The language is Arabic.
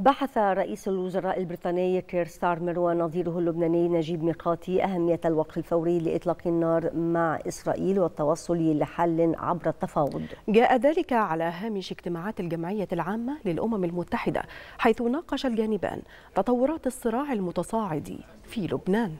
بحث رئيس الوزراء البريطاني كير ستارمر ونظيره اللبناني نجيب ميقاتي أهمية الوقف الفوري لإطلاق النار مع إسرائيل والتوصل لحل عبر التفاوض جاء ذلك على هامش اجتماعات الجمعية العامة للأمم المتحدة حيث ناقش الجانبان تطورات الصراع المتصاعد في لبنان